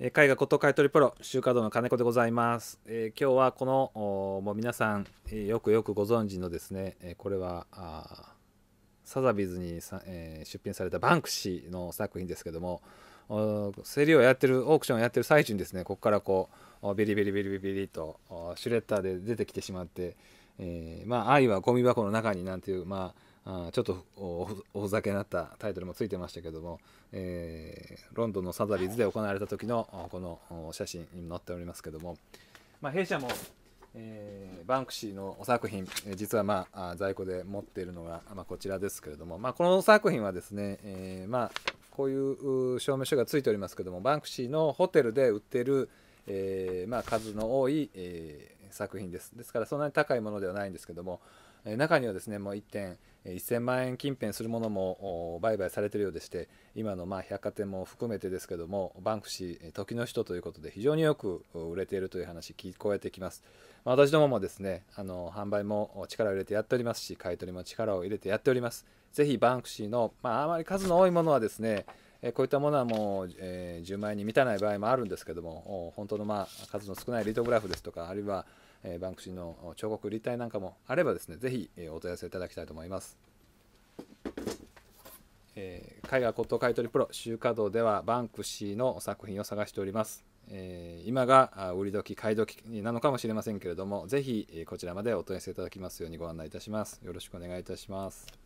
絵画こと買取プロ週刊の金子でございます、えー、今日はこのもう皆さん、えー、よくよくご存知のですね、えー、これはサザビーズにさ、え出品されたバンクシーの作品ですけども競りをやってるオークションをやってる最中にですねここからこうビリビリビリビリビリとシュレッダーで出てきてしまって、えまあ愛はゴミ箱の中になんていうまああちょっとおふざけになったタイトルもついてましたけども、えー、ロンドンのサザリーズで行われた時のこの写真に載っておりますけども、まあ、弊社も、えー、バンクシーのお作品実は、まあ、在庫で持っているのが、まあ、こちらですけれども、まあ、この作品はですね、えー、まあ、こういう証明書がついておりますけどもバンクシーのホテルで売っている、えまあ、数の多い、え作品です。ですからそんなに高いものではないんですけども、え中にはですね、もう1点、1000万円近辺するものも売買されているようでして、今のま百貨店も含めてですけども、バンクシー、時の人ということで非常によく売れているという話、聞こえてきます。まあ、私どももですね、あの販売も力を入れてやっておりますし、買い取りも力を入れてやっております。ぜひバンクシーの、まあ、あまり数の多いものはですね、えこういったものはもう、え10万円に満たない場合もあるんですけども本当の、まあ、数の少ないリートグラフですとかあるいは、えバンクシーの彫刻立体なんかもあればですね是非、えお問い合わせいただきたいと思います。えー、絵画骨董買取プロ集華堂ではバンクシーの作品を探しております、えー、今が売り時買い時なのかもしれませんけれどもぜひこちらまでお問い合わせいただきますようにご案内いたしますよろしくお願いいたします